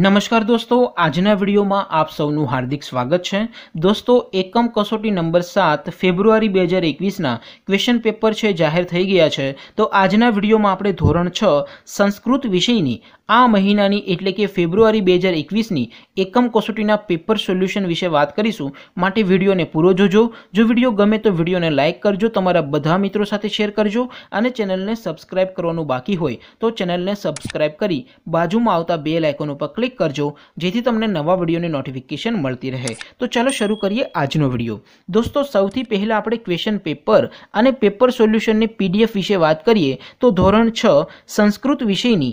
નમસ્કાર દોસ્તો આજના વિડીયોમાં આપ સૌનું હાર્દિક સ્વાગત છે દોસ્તો એકમ કસોટી નંબર સાત ફેબ્રુઆરી બે હજાર એકવીસના ક્વેશ્ચન પેપર છે જાહેર થઈ ગયા છે તો આજના વિડીયોમાં આપણે ધોરણ છ સંસ્કૃત વિષયની આ મહિનાની એટલે કે ફેબ્રુઆરી બે હજાર એકવીસની એકમ કસોટીના પેપર સોલ્યુશન વિશે વાત કરીશું માટે વિડીયોને પૂરો જોજો જો વિડીયો ગમે તો વિડીયોને લાઇક કરજો તમારા બધા મિત્રો સાથે શેર કરજો અને ચેનલને સબસ્ક્રાઇબ કરવાનું બાકી હોય તો ચેનલને સબસ્ક્રાઇબ કરી બાજુમાં આવતા બે લાઇકોનો પર ક્લિક કરજો જેથી તમને નવા વિડીયોની નોટિફિકેશન મળતી રહે તો ચાલો શરૂ કરીએ આજનો વિડીયો દોસ્તો સૌથી પહેલાં આપણે ક્વેશ્ચન પેપર અને પેપર સોલ્યુશનની પીડીએફ વિશે વાત કરીએ તો ધોરણ છ સંસ્કૃત વિષયની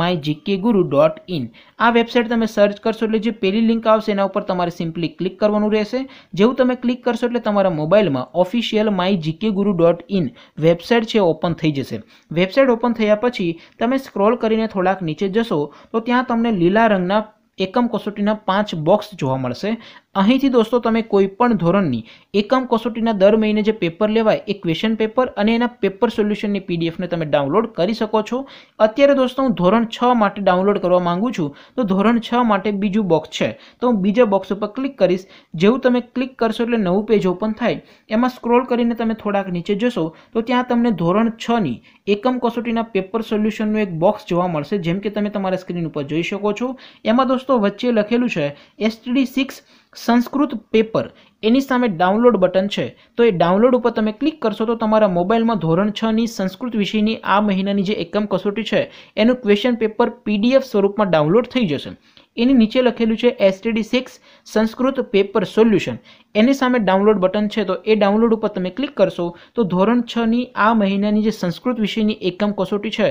my GK guru dot in આ વેબસાઇટ તમે સર્ચ કરશો એટલે જે પહેલી લિંક આવશે એના ઉપર તમારે સિમ્પલી ક્લિક કરવાનું રહેશે જેવું તમે ક્લિક કરશો એટલે તમારા મોબાઈલમાં official my GK guru dot in website છે ઓપન થઈ જશે વેબસાઇટ ઓપન થયા પછી તમે સ્ક્રોલ કરીને થોડાક નીચે જશો તો ત્યાં તમને લીલા રંગના એકમ કસોટીના પાંચ બોક્સ જોવા મળશે અહીંથી દોસ્તો તમે કોઈ પણ ધોરણની એકમ કસોટીના દર મહિને જે પેપર લેવાય એ ક્વેશ્ચન પેપર અને એના પેપર સોલ્યુશનની પીડીએફને તમે ડાઉનલોડ કરી શકો છો અત્યારે દોસ્તો હું ધોરણ છ માટે ડાઉનલોડ કરવા માંગુ છું તો ધોરણ છ માટે બીજું બોક્સ છે તો હું બીજા બોક્સ ઉપર ક્લિક કરીશ જેવું તમે ક્લિક કરશો એટલે નવું પેજ ઓપન થાય એમાં સ્ક્રોલ કરીને તમે થોડાક નીચે જશો તો ત્યાં તમને ધોરણ છની એકમ કસોટીના પેપર સોલ્યુશનનું એક બોક્સ જોવા મળશે જેમ કે તમે તમારા સ્ક્રીન ઉપર જોઈ શકો છો એમાં દોસ્તો વચ્ચે લખેલું છે એસટીડી સિક્સ સંસ્કૃત પેપર એની સામે ડાઉનલોડ બટન છે તો એ ડાઉનલોડ ઉપર તમે ક્લિક કરશો તો તમારા મોબાઈલમાં ધોરણ છની સંસ્કૃત વિષયની આ મહિનાની જે એકમ કસોટી છે એનું ક્વેશ્ચન પેપર પીડીએફ સ્વરૂપમાં ડાઉનલોડ થઈ જશે એની નીચે લખેલું છે STD six Sanskrit paper solution એની સામે ડાઉનલોડ બટન છે તો એ ડાઉનલોડ ઉપર તમે ક્લિક કરશો તો ધોરણ છની આ મહિનાની જે સંસ્કૃત વિષયની એકમ કસોટી છે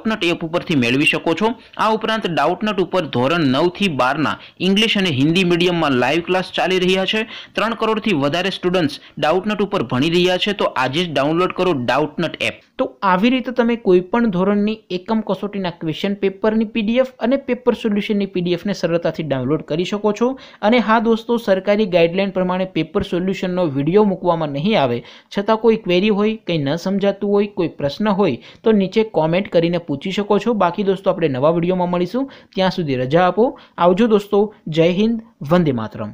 ડાઉટનટ એપ ઉપરથી મેળવી શકો છો આ ઉપરાંત ડાઉટનટ ઉપર ધોરણ નવથી બારના ઇંગ્લિશ અને હિન્દી મીડિયમમાં લાઈવ ક્લાસ ચાલી રહ્યા છે ત્રણ કરોડથી વધારે સ્ટુડન્ટ્સ ડાઉટનટ ઉપર ભણી રહ્યા છે તો આજે જ ડાઉનલોડ કરો ડાઉટનટ એપ તો આવી રીતે તમે કોઈપણ ધોરણની એકમ કસોટીના ક્વેશ્ચન પેપરની પીડીએફ અને પેપર સોલ્યુશનની પીડીએફને સરળતાથી ડાઉનલોડ કરી શકો છો અને હા દોસ્તો સરકારી ગાઈડલાઇન પ્રમાણે પેપર સોલ્યુશનનો વિડીયો મૂકવામાં નહીં આવે છતાં કોઈ ક્વેરી હોય કંઈ ન સમજાતું હોય કોઈ પ્રશ્ન હોય તો નીચે કોમેન્ટ કરીને પૂછી શકો છો બાકી દોસ્તો આપણે નવા વિડીયોમાં મળીશું ત્યાં સુધી રજા આપો આવજો દોસ્તો જય હિન્દ વંદે માતરમ